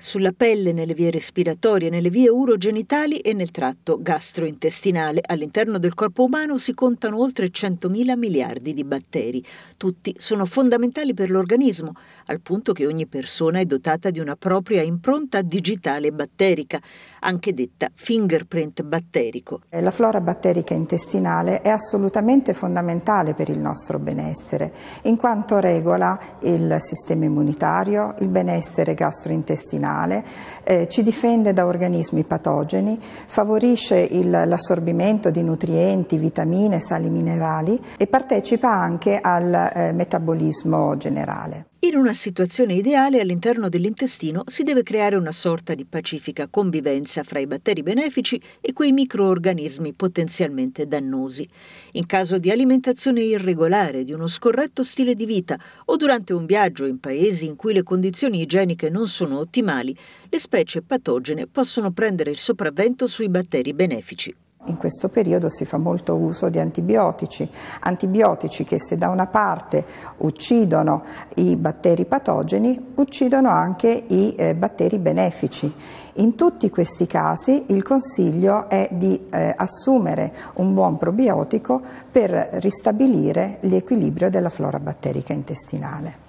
sulla pelle, nelle vie respiratorie, nelle vie urogenitali e nel tratto gastrointestinale. All'interno del corpo umano si contano oltre 100.000 miliardi di batteri. Tutti sono fondamentali per l'organismo, al punto che ogni persona è dotata di una propria impronta digitale batterica, anche detta fingerprint batterico. Eh, la flora batterica intestinale è assolutamente fondamentale per il nostro benessere, in quanto regola il sistema immunitario, il benessere gastrointestinale intestinale, eh, ci difende da organismi patogeni, favorisce l'assorbimento di nutrienti, vitamine, sali minerali e partecipa anche al eh, metabolismo generale. In una situazione ideale all'interno dell'intestino si deve creare una sorta di pacifica convivenza fra i batteri benefici e quei microorganismi potenzialmente dannosi. In caso di alimentazione irregolare, di uno scorretto stile di vita o durante un viaggio in paesi in cui le condizioni igieniche non sono ottimali, le specie patogene possono prendere il sopravvento sui batteri benefici. In questo periodo si fa molto uso di antibiotici, antibiotici che se da una parte uccidono i batteri patogeni, uccidono anche i eh, batteri benefici. In tutti questi casi il consiglio è di eh, assumere un buon probiotico per ristabilire l'equilibrio della flora batterica intestinale.